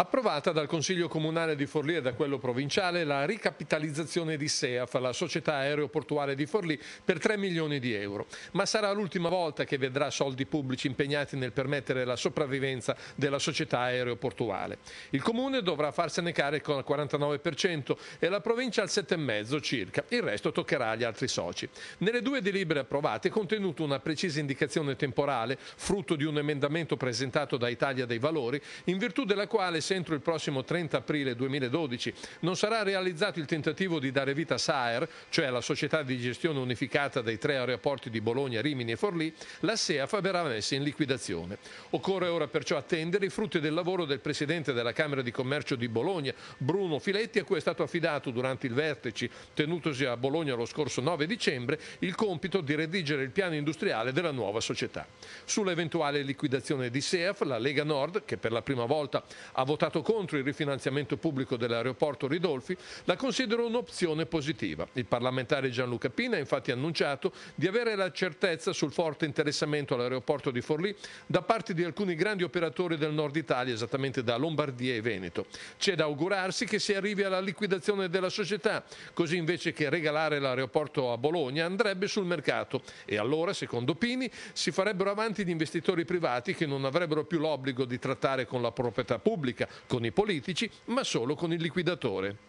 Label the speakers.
Speaker 1: Approvata dal Consiglio Comunale di Forlì e da quello provinciale la ricapitalizzazione di SEAF, la società aeroportuale di Forlì, per 3 milioni di euro. Ma sarà l'ultima volta che vedrà soldi pubblici impegnati nel permettere la sopravvivenza della società aeroportuale. Il Comune dovrà farsene carico al 49% e la provincia al 7,5% circa. Il resto toccherà agli altri soci. Nelle due delibere approvate è contenuta una precisa indicazione temporale, frutto di un emendamento presentato da Italia dei Valori, in virtù della quale se entro il prossimo 30 aprile 2012 non sarà realizzato il tentativo di dare vita a SAER, cioè alla società di gestione unificata dei tre aeroporti di Bologna, Rimini e Forlì, la SEAF verrà messa in liquidazione. Occorre ora perciò attendere i frutti del lavoro del Presidente della Camera di Commercio di Bologna, Bruno Filetti, a cui è stato affidato durante il vertice tenutosi a Bologna lo scorso 9 dicembre il compito di redigere il piano industriale della nuova società. Sull'eventuale liquidazione di SEAF, la Lega Nord, che per la prima volta ha votato votato contro il rifinanziamento pubblico dell'aeroporto Ridolfi, la considero un'opzione positiva. Il parlamentare Gianluca Pina ha infatti annunciato di avere la certezza sul forte interessamento all'aeroporto di Forlì da parte di alcuni grandi operatori del nord Italia, esattamente da Lombardia e Veneto. C'è da augurarsi che si arrivi alla liquidazione della società, così invece che regalare l'aeroporto a Bologna andrebbe sul mercato e allora, secondo Pini, si farebbero avanti gli investitori privati che non avrebbero più l'obbligo di trattare con la proprietà pubblica con i politici, ma solo con il liquidatore.